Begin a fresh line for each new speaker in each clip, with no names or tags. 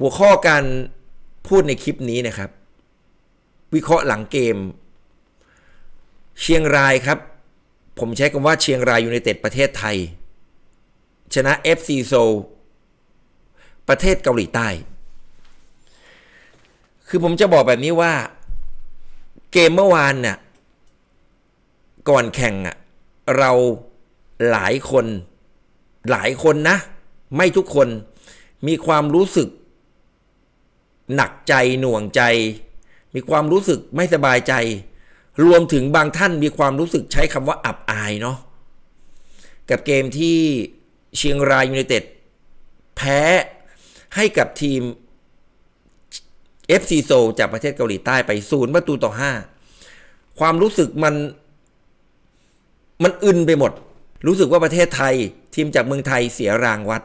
หัวข้อการพูดในคลิปนี้นะครับ วิเคราะห์หลังเกม เชียงรายครับ ผมใช้คำว่าเชียงรายยูไนเต็ดประเทศไทย ชนะ FC โซลประเทศเกาหลีใต้ คือผมจะบอกแบบนี้ว่า เกมเมื่อวานเนี่ยก่อนแข่งอะเราหลายคน หลายคนนะ ไม่ทุกคนมีความรู้สึกหนักใจหน่วงใจ มีความรู้สึกไม่สบายใจ รวมถึงบางท่านมีความรู้สึกใช้คำว่าอับอายเนาะกับเกมที่เชียงรายยูไนเต็ดแพ้ให้กับทีม FC โซจากประเทศเกาหลีใต้ไปศูนย์ประตูต่อ 5 ความรู้สึกมันมันอึนไปหมด รู้สึกว่าประเทศไทย ทีมจากเมืองไทยเสียรางวัด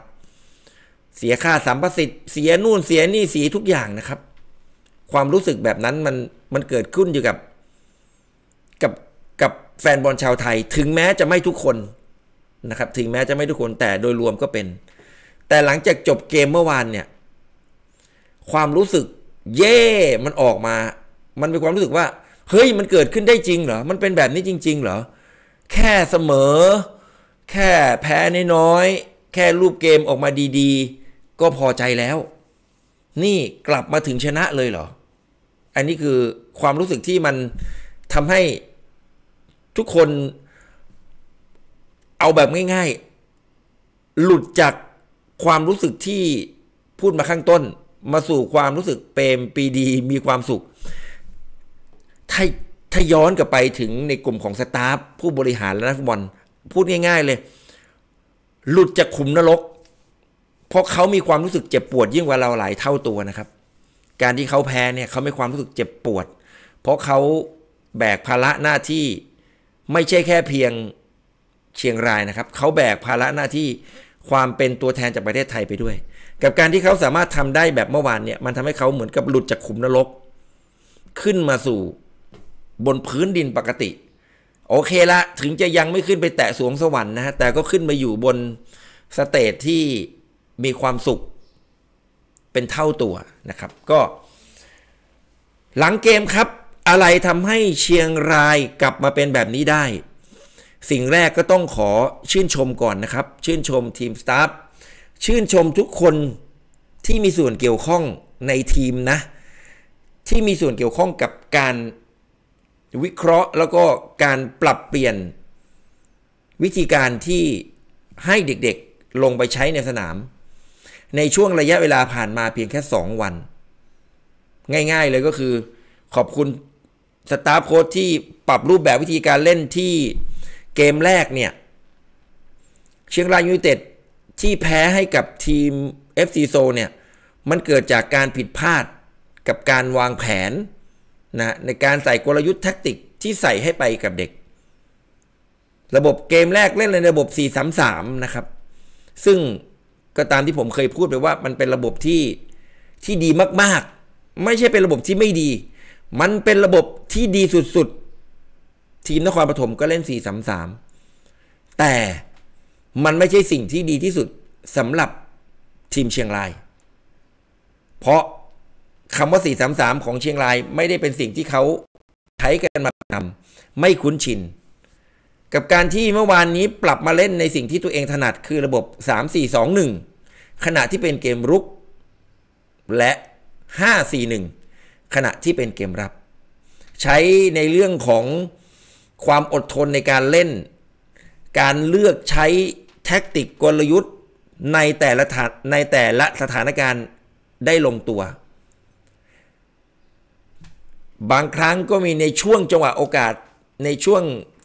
เสียค่าสัมประสิทธิ์เสียนู่นเสียนี่เสียทุกอย่างนะครับ ความรู้สึกแบบนั้นมันมันเกิดขึ้นอยู่กับ กับกับแฟนบอลชาวไทยถึงแม้จะไม่ทุกคนนะครับ ถึงแม้จะไม่ทุกคนแต่โดยรวมก็เป็น แต่หลังจากจบเกมเมื่อวานเนี่ย ความรู้สึก เย่ มันออกมา มันเป็นความรู้สึกว่า เฮ้ยมันเกิดขึ้นได้จริงเหรอ มันเป็นแบบนี้จริง ๆ เหรอ แค่เสมอ แค่แพ้น้อยๆแค่รูปเกมออกมาดีๆก็พอใจแล้ว นี่กลับมาถึงชนะเลยเหรอ อันนี้คือความรู้สึกที่มันทำให้ทุกคน เอาแบบง่าย ๆ หลุดจากความรู้สึกที่พูดมาข้างต้น มาสู่ความรู้สึกเปรมปีดีมีความสุขถ้าถ้าย้อนกลับไปถึงในกลุ่มของสตาฟผู้บริหารและนักบอลพูดง่าย ๆ เลย หลุดจากขุมนรกเพราะเขามีความรู้สึกเจ็บปวดยิ่งกว่าเราหลายเท่าตัวนะครับ การที่เขาแพ้เนี่ยเขาไม่ความรู้สึกเจ็บปวด เพราะเขาแบกภาระหน้าที่ ไม่ใช่แค่เพียงเชียงรายนะครับเขาแบกภาระหน้าที่ความเป็นตัวแทนจากประเทศไทยไปด้วย กับการที่เขาสามารถทำได้แบบเมื่อวานเนี่ย มันทำให้เขาเหมือนกับหลุดจากขุมนรก ขึ้นมาสู่บนพื้นดินปกติ โอเคละถึงจะยังไม่ขึ้นไปแตะสวงสวรรค์นะฮะแต่ก็ขึ้นมาอยู่บนสเตจที่มีความสุข เป็นเท่าตัวนะครับก็ หลังเกมครับอะไรทำให้เชียงรายกลับมาเป็นแบบนี้ได้ สิ่งแรกก็ต้องขอชื่นชมก่อนนะครับ ชื่นชมทีมสตาฟชื่นชมทุกคนที่มีส่วนเกี่ยวข้องในทีมนะ ที่มีส่วนเกี่ยวข้องกับการวิเคราะห์แล้วก็การปรับเปลี่ยน วิธีการที่ให้เด็กๆลงไปใช้ในสนามในช่วงระยะเวลาผ่านมาเพียงแค่ 2 วัน ง่าย ๆเลยก็คือ ขอบคุณสตาฟโค้ชที่ปรับรูปแบบวิธีการเล่นที่เกมแรกเนี่ย เชียงรายยูไนเต็ดที่แพ้ให้กับทีม FC โซเนี่ย มันเกิดจากการผิดพลาดกับการวางแผนนะ ในการใส่กลยุทธ์แท็กติกที่ใส่ให้ไปกับเด็ก ระบบเกมแรกเล่นในระบบ 4-3-3 นะครับ ซึ่งก็ตามที่ผมเคยพูดไปว่ามันเป็นระบบที่ที่ดีมากๆ ไม่ใช่เป็นระบบที่ไม่ดี มันเป็นระบบที่ดีสุดๆ ทีมนครปฐมก็เล่น4 3 3แต่มันไม่ใช่สิ่งที่ดีที่สุดสำหรับทีม เชียงราย เพราะคำว่า4 3 3ของเชียงรายไม่ได้เป็นสิ่งที่เขาใช้กันมาทำไม่คุ้นชินกับการที่เมื่อวานนี้ปรับมาเล่นในสิ่งที่ตัวเองถนัดคือระบบ 3-4-2-1 ขณะที่เป็นเกมรุก และ 5-4-1 ขณะที่เป็นเกมรับ ใช้ในเรื่องของความอดทนในการเล่น การเลือกใช้แท็กติกกลยุทธ์ในแต่ละในแต่ละสถานการณ์ได้ลงตัว บางครั้งก็มีในช่วงจังหวะโอกาสในช่วง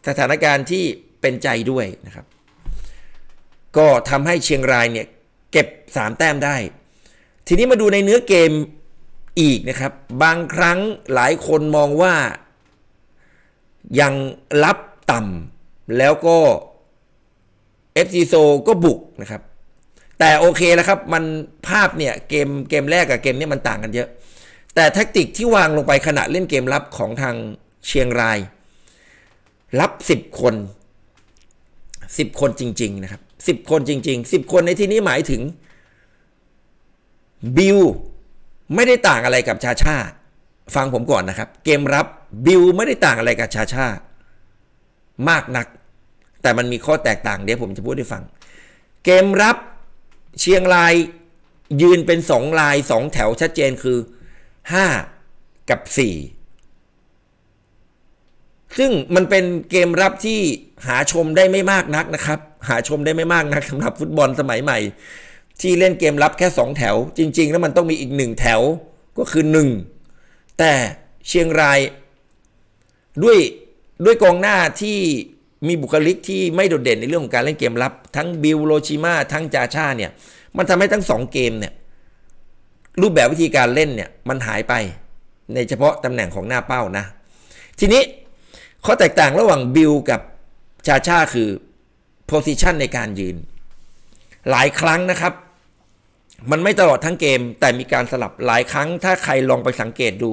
สถานการณ์ที่เป็นใจด้วยนะครับ ก็ทำให้เชียงรายเนี่ยเก็บ3แต้มได้ ทีนี้มาดูในเนื้อเกมอีกนะครับบางครั้งหลายคนมองว่ายังรับต่ำแล้วก็เอฟซีโซก็บุกนะครับแต่โอเคแล้วครับมันภาพเนี่ยเกมเกมแรกกับเกมนี้มันต่างกันเยอะ แต่แท็กติกที่วางลงไปขณะเล่นเกมรับของทางเชียงรายรับสิบคนสิบคนจริงๆ นะครับสิบคนจริงๆสิบคนในที่นี้หมายถึง บิลไม่ได้ต่างอะไรกับชาชาฟังผมก่อนนะครับ เกมรับบิลไม่ได้ต่างอะไรกับชาชามากนัก แต่มันมีข้อแตกต่างเดี๋ยวผมจะพูดให้ฟัง เกมรับเชียงราย ยืนเป็นสองลายสองแถวชัดเจนคือห้ากับสี่ซึ่งมันเป็นเกมรับที่หาชมได้ไม่มากนักนะครับ หาชมได้ไม่มากนักสำหรับฟุตบอลสมัยใหม่ ที่เล่นเกมรับแค่ 2 แถว จริง ๆ แล้วมันต้องมีอีก1แถวก็คือ1 แต่เชียงราย ด้วยด้วยกองหน้าที่มีบุคลิกที่ไม่โดดเด่นในเรื่องของการเล่นเกมรับ ทั้งบิลโรชิมาทั้งจาชาเนี่ยมันทำให้ทั้ง2เกมเนี่ยรูปแบบวิธีการเล่นเนี่ยมันหายไปในเฉพาะตำแหน่งของหน้าเป้านะ ทีนี้ข้อแตกต่างระหว่าง บิลกับชาชาคือ position ในการยืน หลายครั้งนะครับ มันไม่ตลอดทั้งเกม แต่มีการสลับหลายครั้งถ้าใครลองไปสังเกตดู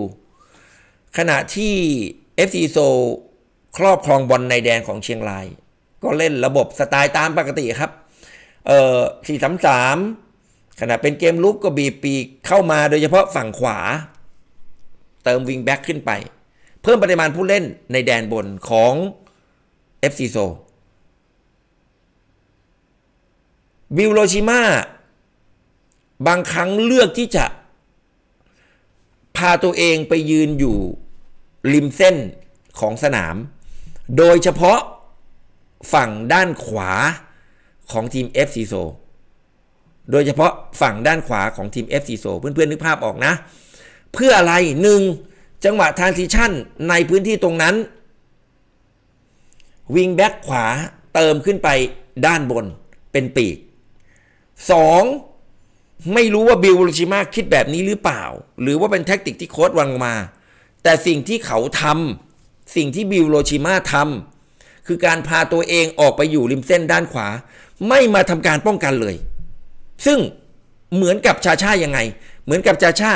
ขณะที่ FC โซครอบครองบอลในแดนของเชียงราย ก็เล่นระบบสไตล์ตามปกติครับเอ่อสี่สามสามขณะเป็นเกมลุกก็บีปีเข้ามาโดยเฉพาะฝั่งขวา เติมวิงแบ็กขึ้นไปเพิ่มปริมาณผู้เล่นในแดนบนของ FC โซบิลโรชิมาบางครั้งเลือกที่จะ พาตัวเองไปยืนอยู่ริมเส้นของสนาม โดยเฉพาะฝั่งด้านขวาของทีม FC โซโดยเฉพาะฝั่งด้านขวาของทีม FC โซเพื่อนๆ นึกภาพออกนะ เพื่ออะไรหนึ่งจังหวะทานซีชั่นในพื้นที่ตรงนั้น วิงแบ็กขวาเติมขึ้นไปด้านบนเป็นปีก 2. ไม่รู้ว่าบิลบูชิมาคิดแบบนี้หรือเปล่า หรือว่าเป็นแท็กติกที่โค้ดวางมาแต่สิ่งที่เขาทำสิ่งที่บิลโรชิมาทำคือการพาตัวเองออกไปอยู่ริมเส้นด้านขวา ไม่มาทำการป้องกันเลย ซึ่งเหมือนกับชาชายังไง เหมือนกับชาชา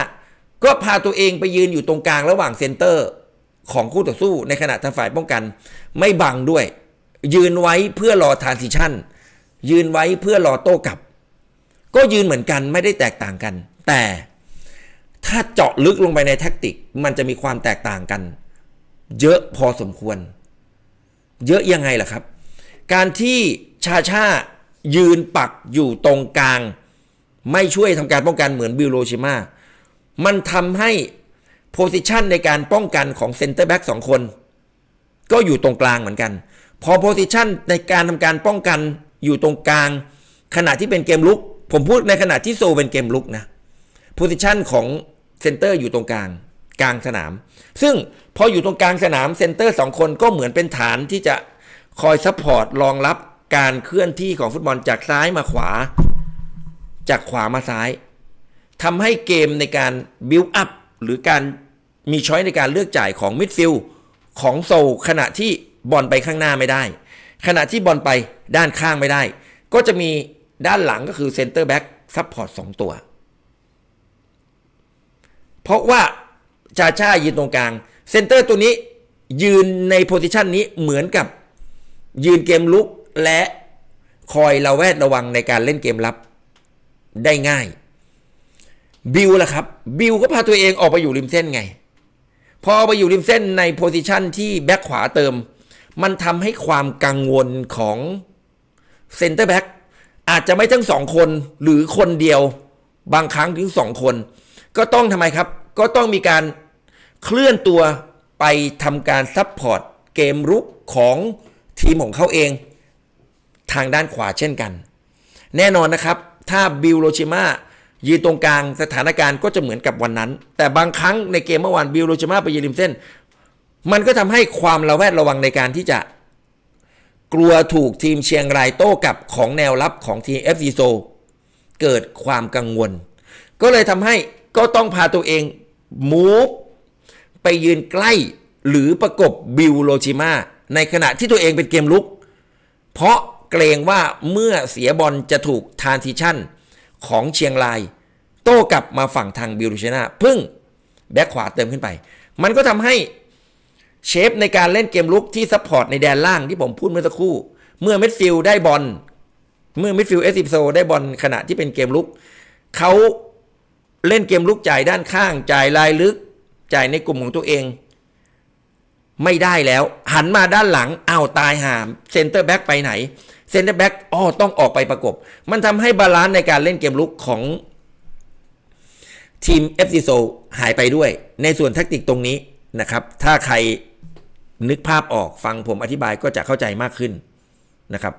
ก็พาตัวเองไปยืนอยู่ตรงกลางระหว่างเซนเตอร์ของคู่ต่อสู้ ในขณะทางฝ่ายป้องกัน ไม่บังด้วย ยืนไว้เพื่อรอทานซิชั่น ยืนไว้เพื่อรอโต้กลับ ก็ยืนเหมือนกันไม่ได้แตกต่างกัน แต่ถ้าเจาะลึกลงไปในแท็กติก มันจะมีความแตกต่างกัน เยอะพอสมควรเยอะยังไงล่ะครับ การที่ชาชายืนปักอยู่ตรงกลาง ไม่ช่วยทำการป้องกันเหมือนบิลโรชิมามันทำให้โพสิชันในการป้องกันของเซนเตอร์แบ็กสองคน ก็อยู่ตรงกลางเหมือนกัน พอโพสิชันในการทำการป้องกันอยู่ตรงกลาง ขณะที่เป็นเกมลุก ผมพูดในขณะที่โซเป็นเกมลุกนะโพสิชันของเซนเตอร์อยู่ตรงกลาง กลางสนาม ซึ่งพออยู่ตรงกลางสนามเซนเตอร์สองคนก็เหมือนเป็นฐานที่จะคอยซัพพอร์ตรองรับการเคลื่อนที่ของฟุตบอลจากซ้ายมาขวา จากขวามาซ้ายทำให้เกมในการบิลอัพหรือการมีช้อยในการเลือกจ่ายของมิดฟิลของโซขณะที่บอลไปข้างหน้าไม่ได้ ขณะที่บอลไปด้านข้างไม่ได้ ก็จะมีด้านหลังก็คือเซนเตอร์แบ็กซับพอร์ตสองตัว เพราะว่าชาชายืนตรงกลางเซนเตอร์ตัวนี้ยืนในโพซิชันนี้เหมือนกับ ยืนเกมลุกและคอยระแวดระวังในการเล่นเกมรับได้ง่ายบิลล่ะครับ บิลก็พาตัวเองออกไปอยู่ริมเส้นไง พอไปอยู่ริมเส้นในโพซิชันที่แบ็คขวาเติม มันทำให้ความกังวลของเซนเตอร์แบ็กอาจจะไม่ทั้งสองคนหรือคนเดียวบางครั้งถึงสองคน ก็ต้องทำไมครับ ก็ต้องมีการเคลื่อนตัวไปทำการซับพอร์ตเกมรุกของทีมของเขาเอง ทางด้านขวาเช่นกัน แน่นอนนะครับถ้า บิลโรชิมายืนตรงกลางสถานการณ์ก็จะเหมือนกับวันนั้น แต่บางครั้งในเกมเมื่อวานบิลโรชมาไปยืนริมเส้น มันก็ทำให้ความระแวดระวังในการที่จะ กลัวถูกทีมเชียงรายโต้กับของแนวรับของทีมซีโซ เกิดความกังวล ก็เลยทำให้ก็ต้องพาตัวเองมูฟไปยืนใกล้หรือประกบบิลโลชิมาในขณะที่ตัวเองเป็นเกมลุก เพราะเกรงว่าเมื่อเสียบอลจะถูกทานทิชั่นของเชียงราย โต้กลับมาฝั่งทางบิลูเชนาพึ่งแบ็คขวาเติมขึ้นไป มันก็ทำให้ เชฟในการเล่นเกมลุกที่ซัพพอร์ตในแดนล่างที่ผมพูดเมื่อสักครู่ เมื่อมิดฟิลได้บอลเมื่อมิดฟิลเอสิโซได้บอลขณะที่เป็นเกมลุกเขาเล่นเกมลุกจ่ายด้านข้าง จ่ายลายลึกจ่ายในกลุ่มของตัวเอง ไม่ได้แล้ว หันมาด้านหลังเอาตายหามเซนเตอร์แบ็กไปไหนเซนเตอร์แบ็กอ๋อต้องออกไปประกบ มันทำให้บาลานซ์ในการเล่นเกมลุกของทีม FC โซหายไปด้วย ในส่วนแทคนิคตรงนี้นะครับ ถ้าใครนึกภาพออกฟังผมอธิบายก็จะเข้าใจมากขึ้นนะครับ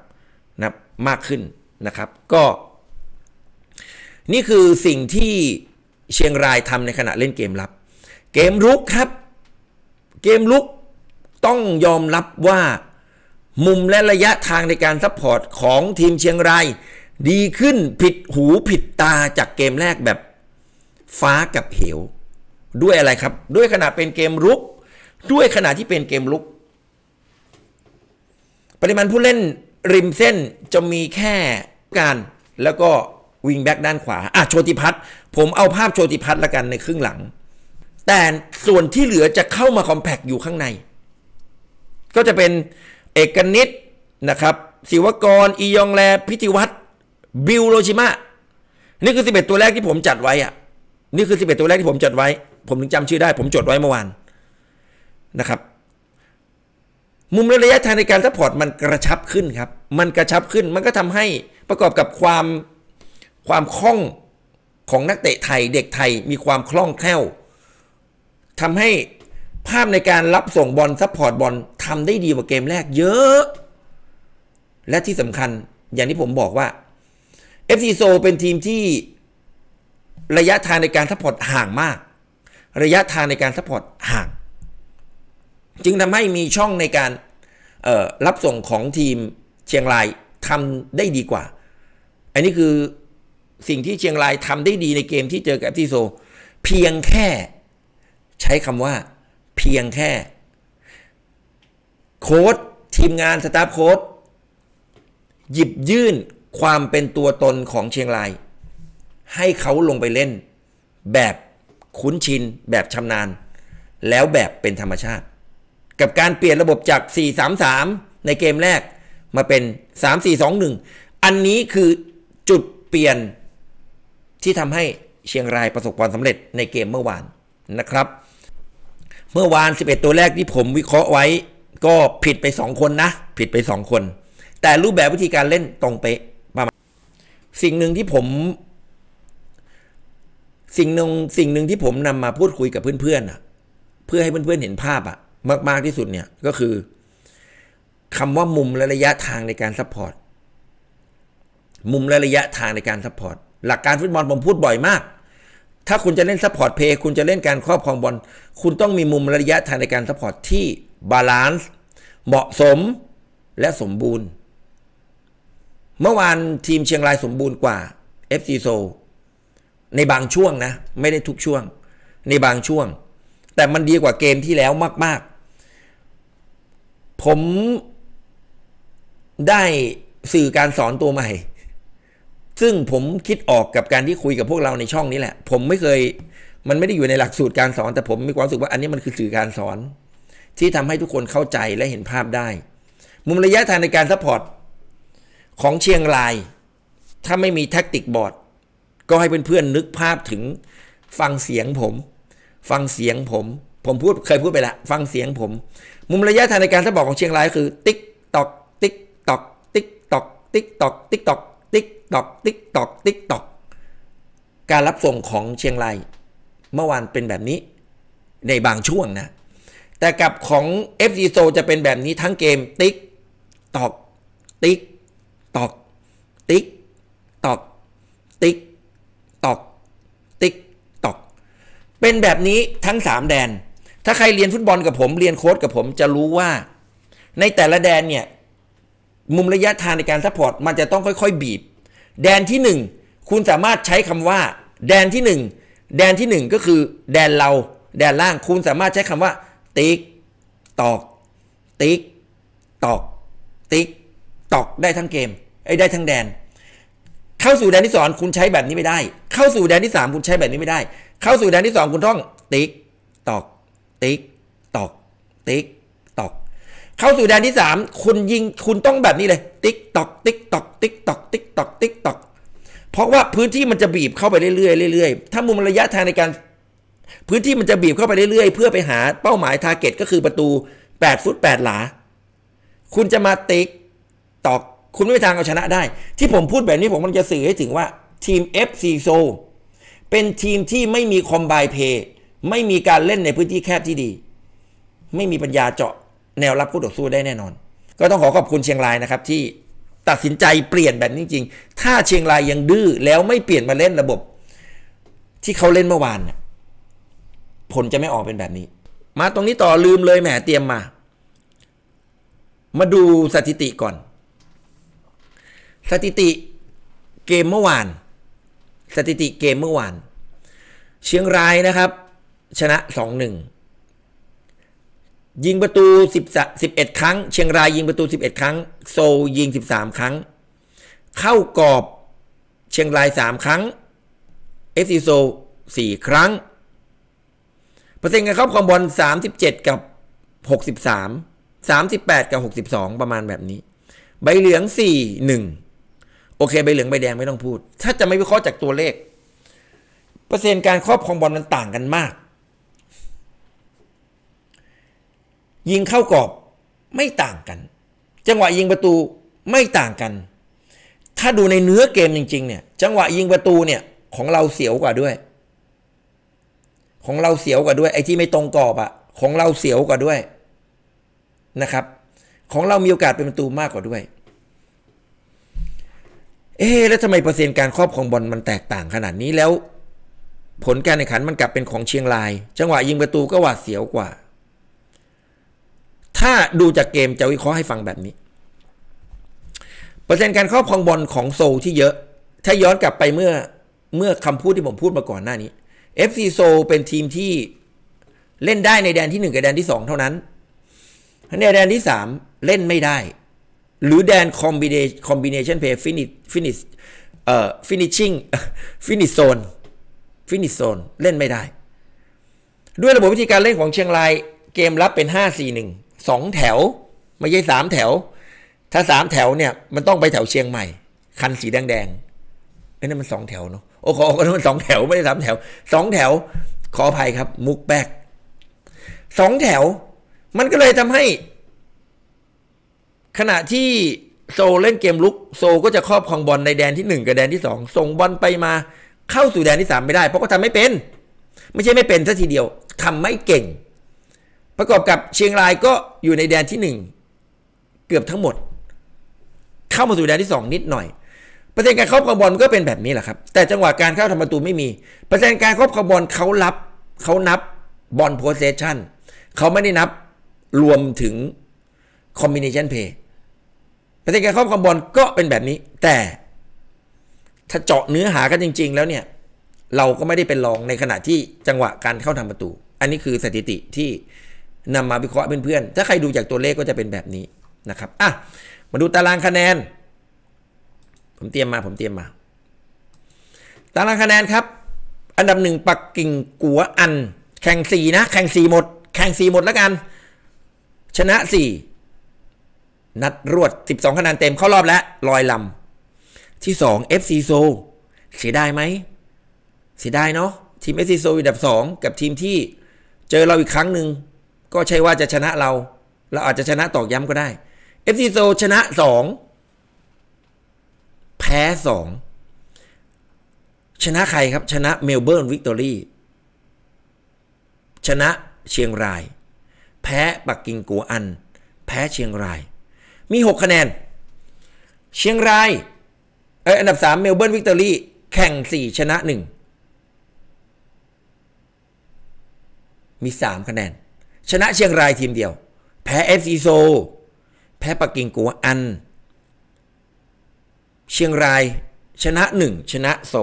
นะมากขึ้นนะครับ ก็ นี่คือสิ่งที่เชียงรายทำในขณะเล่นเกมรับ เกมลุกครับ เกมลุกต้องยอมรับว่ามุมและระยะทางในการซัพพอร์ตของทีมเชียงราย ดีขึ้นผิดหูผิดตาจากเกมแรกแบบฟ้ากับเหว ด้วยอะไรครับ ด้วยขณะเป็นเกมรุก ด้วยขณะที่เป็นเกมลุกปริมาณผู้เล่นริมเส้นจะมีแค่การ แล้วก็วิงแบ็กด้านขวาอ่ะโชติพัฒน์ผมเอาภาพโชติพัฒน์ละกันในครึ่งหลัง แต่ส่วนที่เหลือจะเข้ามาคอมแพกอยู่ข้างใน ก็จะเป็นเอกนิตนะครับ ศิวกร อียองแล พิธิวัต์บิวโรชิมะ นี่คือ 11 ตัวแรกที่ผมจัดไว้อะนี่คือ11ตัวแรกที่ผมจัดไว้ ผมถึงจำชื่อได้ ผมจดไว้เมื่อวานนะครับ มุมะระยะทางในการซัพพอร์ตมันกระชับขึ้นครับ มันกระชับขึ้นมันก็ทำให้ประกอบกับความความคล่องของนักเตะไทย เด็กไทยมีความคล่องแคล่ว ทำใหภาพในการรับส่งบอลซัพพอร์ตบอลทำได้ดีกว่าเกมแรกเยอะ และที่สำคัญ อย่างที่ผมบอกว่า FC โซเป็นทีมที่ระยะทางในการซัพพอร์ตห่างมาก ระยะทางในการซัพพอร์ตห่าง จึงทำให้มีช่องในการรับส่งของทีมเชียงรายทำได้ดีกว่า อันนี้คือสิ่งที่เชียงรายทำได้ดีในเกมที่เจอกับเอฟซีโซเพียงแค่ ใช้คำว่าพียงแค่โค้ดทีมงาน สตาฟโค้ดหยิบยื่นความเป็นตัวตนของเชียงราย ให้เขาลงไปเล่นแบบคุ้นชินแบบชำนาญ แล้วแบบเป็นธรรมชาติ กับการเปลี่ยนระบบจาก 4-3-3 ในเกมแรกมาเป็น 3-4-2-1 อันนี้คือจุดเปลี่ยนที่ทำให้เชียงรายประสบความสำเร็จในเกมเมื่อวานนะครับเมื่อวาน 11 ตัวแรกที่ผมวิเคราะห์ไว้ ก็ผิดไป 2 คนนะผิดไป2คน แต่รูปแบบวิธีการเล่นตรงไปประมาณ สิ่งหนึ่งที่ผม สิ่งหนึ่งสิ่งหนึ่งที่ผมนำมาพูดคุยกับเพื่อนๆอ่ะ เพื่อให้เพื่อนๆเห็นภาพอ่ะ มากๆที่สุดเนี่ย ก็คือ คำว่ามุมและระยะทางในการซัพพอร์ตมุมและระยะทางในการซัพพอร์ต หลักการฟุตบอลผมพูดบ่อยมากถ้าคุณจะเล่นซัพพอร์ตเพย์คุณจะเล่นการครอบครองบอลคุณต้องมีมุมระยะทางในการซัพพอร์ตที่บาลานซ์เหมาะสมและสมบูรณ์ เมื่อวานทีมเชียงรายสมบูรณ์กว่า FC โซในบางช่วงนะ ไม่ได้ทุกช่วง ในบางช่วง แต่มันดีกว่าเกมที่แล้วมาก ๆ ผมได้สื่อการสอนตัวใหม่ซึ่งผมคิดออกกับการที่คุยกับพวกเราในช่องนี้แหละ ผมไม่เคย มันไม่ได้อยู่ในหลักสูตรการสอนแต่ผมมีความรู้สึกว่าอันนี้มันคือสื่อการสอน ที่ทำให้ทุกคนเข้าใจและเห็นภาพได้ มุมระยะทางในการซัพพอร์ตของเชียงราย ถ้าไม่มีแท็กติกบอร์ดก็ให้เพื่อนๆนึกภาพถึงฟังเสียงผม ฟังเสียงผมผมพูดเคยพูดไปละฟังเสียงผม มุมระยะทางในการซัพพอร์ตของเชียงรายคือติ๊กตอกติ๊กตอกติ๊กตอกติ๊กตอกติ๊กตอกตอกติ๊กตอกติ๊กตอกการรับส่งของเชียงรายเมื่อวานเป็นแบบนี้ ในบางช่วงนะ แต่กับของ FC s ซจะเป็นแบบนี้ทั้งเกมติ๊กตอก ติ๊กตอก ติ๊กตอก ติ๊กตอก ติ๊กตอก เป็นแบบนี้ทั้ง 3 แดน ถ้าใครเรียนฟุตบอลกับผม เรียนโค้ดกับผมจะรู้ว่า ในแต่ละแดนเนี่ยมุมระยะทางในการซัพพอร์ตมันจะต้องค่อย ๆบีบแดนที่ 1 คุณสามารถใช้คำว่า แดนที่ 1 แดนที่ 1 ก็คือแดนเรา แดนล่างคุณสามารถใช้คำว่า ติ๊ก ตอก ติ๊ก ตอก ติ๊ก ตอกได้ทั้งเกมไอ้ได้ทั้งแดน เข้าสู่แดนที่สองคุณใช้แบบนี้ไม่ได้ เข้าสู่แดนที่ 3 คุณใช้แบบนี้ไม่ได้ เข้าสู่แดนที่ 2 คุณต้อง ติ๊ก ตอก ติ๊ก ตอก ติ๊กเข้าสู่แดนที่3คุณยิงคุณต้องแบบนี้เลย ติ๊กตอก ติ๊กตอก ติ๊กตอก ติ๊กตอก ติ๊กตอก เพราะว่าพื้นที่มันจะบีบ เข้าไปเรื่อยๆเรื่อย ๆ ถ้ามุมระยะทางในการพื้นที่มันจะบีบเข้าไปเรื่อยๆเพื่อไปหา เป้าหมายทาร์เก็ตก็คือประตู 8ฟุต8หลา คุณจะมาติ๊กตอกคุณไม่มีทางเอาชนะได้ ที่ผมพูดแบบนี้ผมมันจะสื่อให้ถึงว่า ทีม FC โซเป็นทีมที่ไม่มีคอมไบเพย์ไม่มีการเล่นในพื้นที่แคบที่ดี ไม่มีปัญญาเจาะแนวรับคู่ต่อสู้ได้แน่นอน ก็ต้องขอขอบคุณเชียงรายนะครับ ที่ตัดสินใจเปลี่ยนแบบจริงๆถ้าเชียงรายยังดื้อแล้วไม่เปลี่ยนมาเล่นระบบ ที่เขาเล่นเมื่อวานเนี่ยผลจะไม่ออกเป็นแบบนี้ มาตรงนี้ต่อลืมเลยแหมเตรียมมา มาดูสถิติก่อน สถิติเกมเมื่อวาน สถิติเกมเมื่อวาน เชียงรายนะครับ ชนะสองหนึ่งยิงประตู 10 1ครั้ง เชียงรายยิงประตู 11 ครั้งโซยิง 13 ครั้ง เข้ากรอบเชียงราย 3 ครั้งเอฟซีโซ4ครั้งเปอร์เซ็นต์การเข้าครองบอล 37 กับ 63 38 กับ 62 ประมาณแบบนี้ ใบเหลือง4 1โอเคใบเหลืองใบแดงไม่ต้องพูด ถ้าจะไม่วิเคราะห์จากตัวเลขเปอร์เซ็นต์การครอบครองบอลมันต่างกันมากยิงเข้ากรอบ ไม่ต่างกัน จังหวะยิงประตูไม่ต่างกัน ถ้าดูในเนื้อเกมจริงๆเนี่ย จังหวะยิงประตูเนี่ยของเราเสียวกว่าด้วย ของเราเสียวกว่าด้วย ไอ้ที่ไม่ตรงกรอบอะของเราเสียวกว่าด้วยนะครับ ของเรามีโอกาสเป็นประตูมากกว่าด้วย เอ๊แล้วทำไมเปอร์เซ็นต์การครอบของบอลมันแตกต่างขนาดนี้แล้ว ผลการแข่งขันมันกลับเป็นของเชียงราย จังหวะยิงประตูก็หวาดเสียวกว่าถ้าดูจากเกมจะวิเคราะห์ให้ฟังแบบนี้ เปอร์เซ็นต์การครอบครองบอลของโซลที่เยอะ ถ้าย้อนกลับไปเมื่อเมื่อคำพูดที่ผมพูดมาก่อนหน้านี้ FC โซลเป็นทีมที่เล่นได้ในแดนที่ 1 กับแดนที่ 2 เท่านั้น ในแดนที่ 3 เล่นไม่ได้ หรือแดนคอมบิเนคอมบิเนชันเพย์ฟินิชฟินิชเอ่อฟินิชชิ่งฟินิชโซนฟินิชโซนเล่นไม่ได้ ด้วยระบบวิธีการเล่นของเชียงราย เกมรับเป็น5 4 1สองแถว ไม่ใช่สามแถว ถ้าสามแถวเนี่ยมันต้องไปแถวเชียงใหม่ คันสีแดงแงไอ้นั่นมันสองแถวเนาะโอ้โหนั่นมันสองแถวไม่ได้สามแถวสองแถวขออภัยครับ มุกแบกสองแถว มันก็เลยทำให้ ขณะที่โซเล่นเกมลุก โซก็จะครอบครองบอลในแดนที่หนึ่งกับแดนที่สองส่งบอลไปมา เข้าสู่แดนที่สามไม่ได้ เพราะก็ทำไม่เป็น ไม่ใช่ไม่เป็นซะทีเดียว ทำไม่เก่งประกอบกับเชียงรายก็อยู่ในแดนที่1เกือบทั้งหมด เข้ามาสู่แดนที่2นิดหน่อย ประเด็นการครอบครองบอลนก็เป็นแบบนี้แหละครับ แต่จังหวะการเข้าทำประตูไม่มี ประเด็นการครอบครองบอลเขารับเขานับบอลโพสเซชันเขาไม่ได้นับรวมถึงคอมบิเนชันเพย์ ประเด็นการครอบครองบอลก็เป็นแบบนี้ แต่ ถ้าเจาะเนื้อหากันจริงๆแล้วเนี่ย เราก็ไม่ได้เป็นรองในขณะที่จังหวะการเข้าทำประตู อันนี้คือสถิติที่นำมาวิเคราะห์เพื่อนๆ ถ้าใครดูจากตัวเลขก็จะเป็นแบบนี้นะครับ อ่ะ มาดูตารางคะแนน ผมเตรียมมา ผมเตรียมมา ตารางคะแนนครับ อันดับหนึ่งปักกิ่งกัวอัน แข่งสี่นะ แข่งสี่หมด แข่งสี่หมดแล้วกัน ชนะสี่ นัดรวด12คะแนนเต็ม เข้ารอบแล้วลอยลำ ที่สอง FC โซเสียได้ไหมเสียได้เนาะ ทีม FC โซอยู่อันดับสองกับทีมที่เจอเราอีกครั้งหนึ่งก็ใช่ว่าจะชนะเรา เราอาจจะชนะตอกย้ำก็ได้ FC โซชนะ2 แพ้ 2 ชนะใครครับ ชนะเมลเบิร์นวิกตอรี่ ชนะเชียงราย แพ้ปักกิ่งกัวอัน แพ้เชียงราย มี 6 คะแนน เชียงราย เอออันดับ3เมลเบิร์นวิกตอรี่แข่ง 4 ชนะ 1 มี 3 คะแนนชนะเชียงรายทีมเดียว แพ้เอฟซีโซแพ้ปักกิ่งกัวอัน เชียงราย ชนะหนึ่งชนะโซ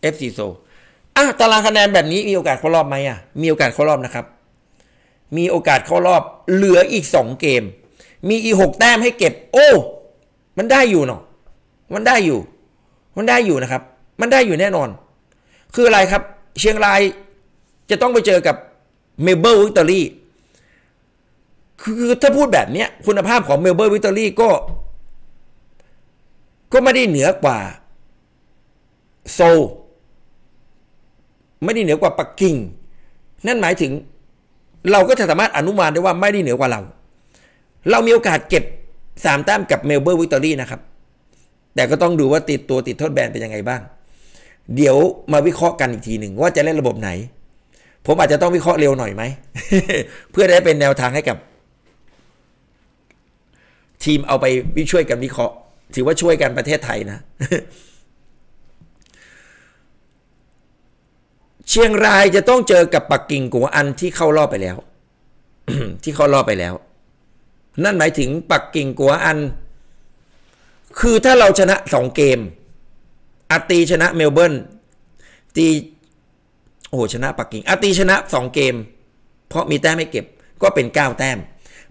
เอฟซีโซอ่ะตารางคะแนนแบบนี้มีโอกาสเข้ารอบไหมอ่ะมีโอกาสเข้ารอบนะครับ มีโอกาสเข้ารอบ เหลืออีกสองเกม มีอีหกแต้มให้เก็บ โอ้ มันได้อยู่เนาะมันได้อยู่ มันได้อยู่นะครับ มันได้อยู่แน่นอน คืออะไรครับ เชียงรายจะต้องไปเจอกับเมลเบิร์นวิกตอรี่คือถ้าพูดแบบนี้ คุณภาพของเมลเบิร์นวิกตอรี่ก็ ก็ไม่ได้เหนือกว่าโซ ไม่ได้เหนือกว่าปักกิ่งนั่นหมายถึงเราก็จะสามารถอนุมานได้ว่าไม่ได้เหนือกว่าเรา เรามีโอกาสเก็บสามแต้มกับเมลเบิร์นวิกตอรี่นะครับ แต่ก็ต้องดูว่าติดตัวติดโทษแบนเป็นยังไงบ้าง เดี๋ยวมาวิเคราะห์กันอีกทีหนึ่งว่าจะเล่นระบบไหนผมอาจจะต้องวิเคราะห์เร็วหน่อยไหมเพื่อได้เป็นแนวทางให้กับ ทีมเอาไปวิช่วยกันวิเคราะห์ถือว่าช่วยกันประเทศไทยนะเชียงรายจะต้องเจอกับปักกิ่งกัวอันที่เข้ารอบไปแล้วที่เข้ารอบไปแล้ว นั่นหมายถึงปักกิ่งกัวอัน คือถ้าเราชนะสองเกมอาตีชนะเมลเบิร์นตีโอ้โหชนะปักกิ่งอาตีชนะ2เกม เพราะมีแต้มไม่เก็บ ก็เป็น 9 แต้ม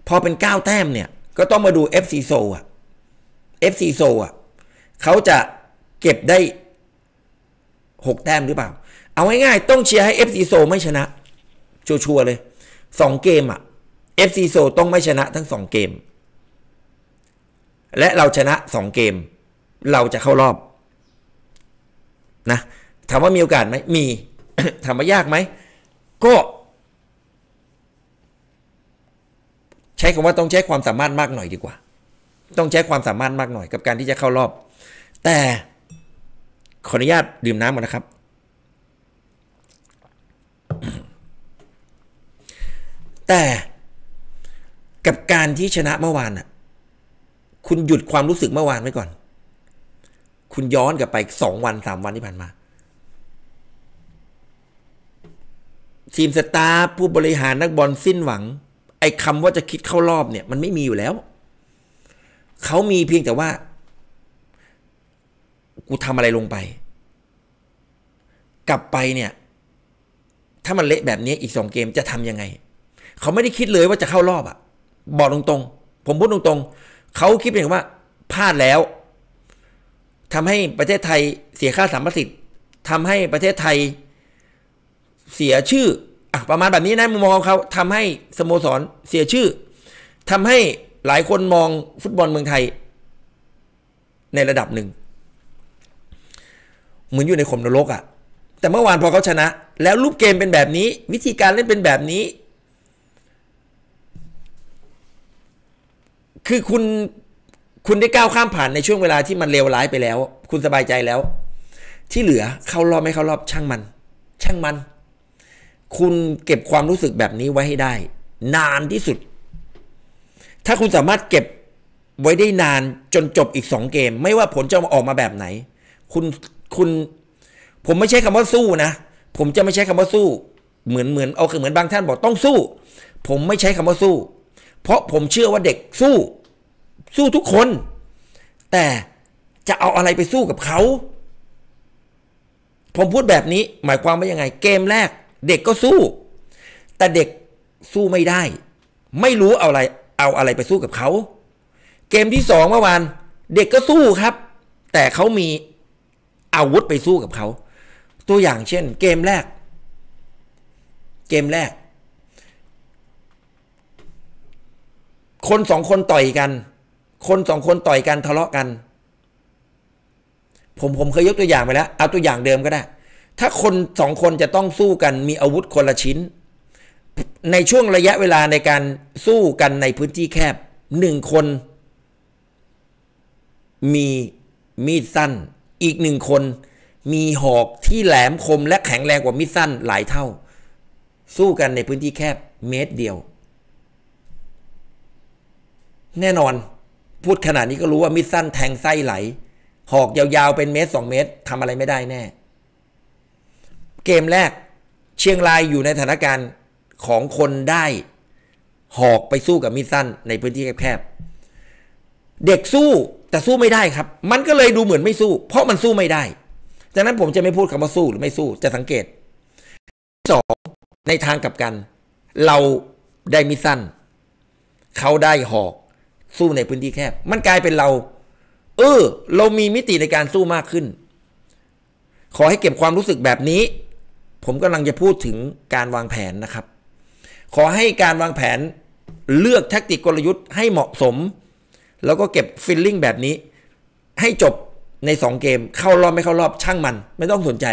พอเป็น 9 แต้มเนี่ย ก็ต้องมาดู FC โซอ่ะ FC โซอ่ะ เขาจะเก็บได้ 6 แต้มหรือเปล่า เอาง่ายๆต้องเชียร์ให้ FC โซไม่ชนะ ชัวร์เลย2เกมอ่ะ FC โซต้องไม่ชนะทั้ง 2 เกม และเราชนะ 2 เกม เราจะเข้ารอบ นะ ถามว่ามีโอกาสไหมมีถามว่ายากไหมก็ใช้คำว่าต้องใช้ความสามารถมากหน่อยดีกว่า ต้องใช้ความสามารถมากหน่อย กับการที่จะเข้ารอบ แต่ขออนุญาตดื่มน้ำก่อนนะครับ แต่กับการที่ชนะเมื่อวานน่ะ คุณหยุดความรู้สึกเมื่อวานไว้ก่อน คุณย้อนกลับไปสองวันสามวันที่ผ่านมาทีมสตาร์ผู้บริหารนักบอลสิ้นหวัง ไอ้คำว่าจะคิดเข้ารอบเนี่ย มันไม่มีอยู่แล้ว เขามีเพียงแต่ว่า กูทำอะไรลงไป กลับไปเนี่ย ถ้ามันเละแบบนี้อีกสองเกมจะทำยังไง เขาไม่ได้คิดเลยว่าจะเข้ารอบอะบอกตรงๆผมพูดตรง ๆเขาคิดอย่างว่าพลาดแล้วทำให้ประเทศไทยเสียค่าสัมประสิทธิ์ทำให้ประเทศไทยเสียชื่ออประมาณแบบนี้นะมุมมองเขาทำให้สโมสรเสียชื่อทำให้หลายคนมองฟุตบอลเมืองไทย ในระดับหนึ่ง เหมือนอยู่ในขมนรกอะ่ะ แต่เมื่อวานพอเขาชนะ แล้วรูปเกมเป็นแบบนี้ วิธีการเล่นเป็นแบบนี้ คือคุณคุณได้ก้าวข้ามผ่านในช่วงเวลาที่มันเลวร้ายไปแล้ว คุณสบายใจแล้ว ที่เหลือเข้ารอบไม่เข้ารอบ ช่างมัน ช่างมันคุณเก็บความรู้สึกแบบนี้ไว้ให้ได้ นานที่สุด ถ้าคุณสามารถเก็บไว้ได้นานจนจบอีกสองเกม ไม่ว่าผลจะออกมาแบบไหน คุณคุณ ผมไม่ใช้คำว่าสู้นะผมจะไม่ใช้คำว่าสู้เหมือนเหมือนเอาคือเหมือนบางท่านบอกต้องสู้ผมไม่ใช้คำว่าสู้ เพราะผมเชื่อว่าเด็กสู้ สู้ทุกคน แต่จะเอาอะไรไปสู้กับเขา ผมพูดแบบนี้หมายความว่ายังไง เกมแรกเด็กก็สู้ แต่เด็กสู้ไม่ได้ ไม่รู้เอาอะไร เอาอะไรไปสู้กับเขา เกมที่สองเมื่อวาน เด็กก็สู้ครับ แต่เขามีอาวุธไปสู้กับเขา ตัวอย่างเช่น เกมแรก เกมแรก คนสองคนต่อยกัน คนสองคนต่อยกันทะเลาะกัน ผมผมเคยยกตัวอย่างไปแล้ว เอาตัวอย่างเดิมก็ได้ถ้าคนสองคนจะต้องสู้กัน มีอาวุธคนละชิ้น ในช่วงระยะเวลาในการสู้กันในพื้นที่แคบหนึ่งคน มีมีดสั้นอีกหนึ่งคน มีหอกที่แหลมคมและแข็งแรงกว่ามีดสั้นหลายเท่า สู้กันในพื้นที่แคบเมตรเดียว แน่นอนพูดขนาดนี้ก็รู้ว่ามีดสั้นแทงไส้ไหล หอกยาวๆเป็นเมตรสองเมตรทำอะไรไม่ได้แน่เกมแรกเชียงรายอยู่ในสถานการณ์ของคนได้หอกไปสู้กับมิสันในพื้นที่แคบๆเด็กสู้แต่สู้ไม่ได้ครับ มันก็เลยดูเหมือนไม่สู้เพราะมันสู้ไม่ได้ดังนั้นผมจะไม่พูดคำว่าสู้หรือไม่สู้จะสังเกตสองในทางกลับกัน เราได้มิสันเขาได้หอกสู้ในพื้นที่แคบ มันกลายเป็นเรา เออ เรามีมิติในการสู้มากขึ้น ขอให้เก็บความรู้สึกแบบนี้ผมกำลังจะพูดถึงการวางแผนนะครับ ขอให้การวางแผนเลือกแทคติกกลยุทธ์ให้เหมาะสม แล้วก็เก็บฟิลลิ่งแบบนี้ ให้จบใน2เกม เข้ารอบไม่เข้ารอบช่างมันไม่ต้องสนใจ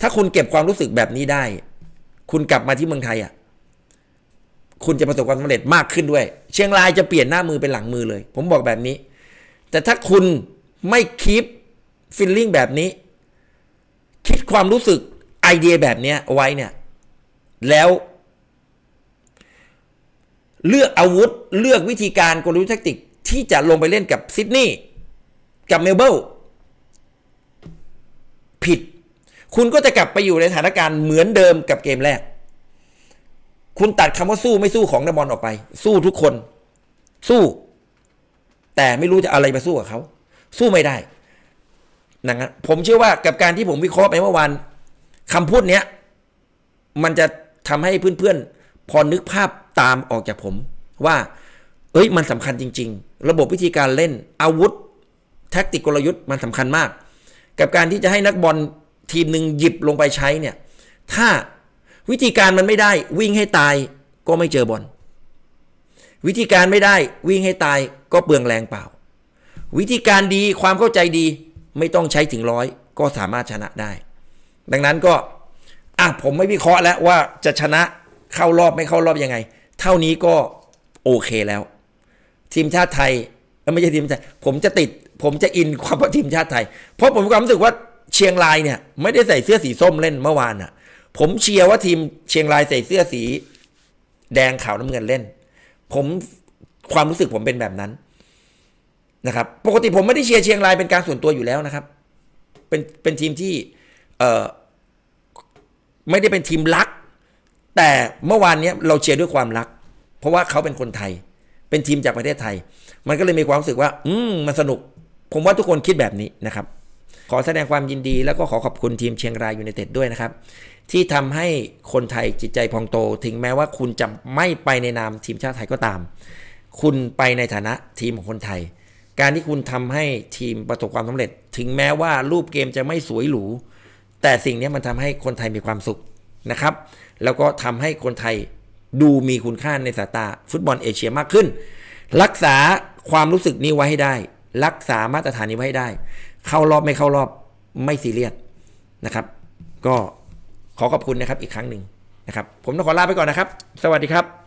ถ้าคุณเก็บความรู้สึกแบบนี้ได้ คุณกลับมาที่เมืองไทยอ่ะคุณจะประสบความสำเร็จมากขึ้นด้วย เชียงรายจะเปลี่ยนหน้ามือเป็นหลังมือเลย ผมบอกแบบนี้ แต่ถ้าคุณไม่คีปฟิลลิ่งแบบนี้ คิดความรู้สึกไอเดียแบบเนี้ยไว้เนี่ย แล้ว เลือกอาวุธเลือกวิธีการกลยุทธ์แทคติก ที่จะลงไปเล่นกับซิดนีย์กับเมลเบิลผิด คุณก็จะกลับไปอยู่ในสถานการณ์เหมือนเดิมกับเกมแรก คุณตัดคำว่าสู้ไม่สู้ของดมอลออกไป สู้ทุกคน สู้ แต่ไม่รู้จะอะไรมาสู้กับเขา สู้ไม่ได้นะครับผมเชื่อว่ากับการที่ผมวิเคราะห์ไปเมื่อวานคำพูดเนี้ยมันจะทำให้เพื่อนๆพอนึกภาพตามออกจากผม ว่าเอ้ยมันสำคัญจริง ๆ ระบบวิธีการเล่นอาวุธ แท็กติกกลยุทธ์มันสำคัญมาก กับการที่จะให้นักบอลทีมหนึ่งหยิบลงไปใช้เนี่ยถ้าวิธีการมันไม่ได้วิ่งให้ตายก็ไม่เจอบอลวิธีการไม่ได้วิ่งให้ตายก็เปลืองแรงเปล่า วิธีการดีความเข้าใจดีไม่ต้องใช้ถึงร้อยก็สามารถชนะได้ดังนั้นก็อ่ะผมไม่วิเคราะห์แล้วว่าจะชนะเข้ารอบไม่เข้ารอบยังไง เท่านี้ก็โอเคแล้ว ทีมชาติไทยไม่ใช่ทีมชาติผมจะติด ผมจะอินความว่าทีมชาติไทย เพราะผมความรู้สึกว่าเชียงรายเนี่ย ไม่ได้ใส่เสื้อสีส้มเล่นเมื่อวานอะ่ะ ผมเชียร์ว่าทีมเชียงรายใส่เสื้อสี แดงขาวน้ำเงินเล่น ผมความรู้สึกผมเป็นแบบนั้นนะครับ ปกติผมไม่ได้เชียร์เชียงรายเป็นการส่วนตัวอยู่แล้วนะครับ เป็นเป็นทีมที่ เอไม่ได้เป็นทีมรัก แต่เมื่อวานนี้เราเชียร์ด้วยความรัก เพราะว่าเขาเป็นคนไทย เป็นทีมจากประเทศไทย มันก็เลยมีความรู้สึกว่า อืมมันสนุก ผมว่าทุกคนคิดแบบนี้นะครับ ขอแสดงความยินดีแล้วก็ขอขอบคุณทีมเชียงรายยูไนเต็ดด้วยนะครับ ที่ทำให้คนไทยจิตใจพองโต ถึงแม้ว่าคุณจะไม่ไปในนามทีมชาติไทยก็ตาม คุณไปในฐานะทีมของคนไทย การที่คุณทำให้ทีมประสบความสำเร็จ ถึงแม้ว่ารูปเกมจะไม่สวยหรูแต่สิ่งนี้มันทำให้คนไทยมีความสุขนะครับ แล้วก็ทำให้คนไทยดูมีคุณค่าในสายตา ฟุตบอลเอเชียมากขึ้น รักษาความรู้สึกนี้ไว้ให้ได้ รักษามาตรฐานนี้ไว้ให้ได้ เข้ารอบไม่เข้ารอบไม่ซีเรียสนะครับ ก็ขอขอบคุณนะครับอีกครั้งหนึ่งนะครับ ผมต้องขอลาไปก่อนนะครับ สวัสดีครับ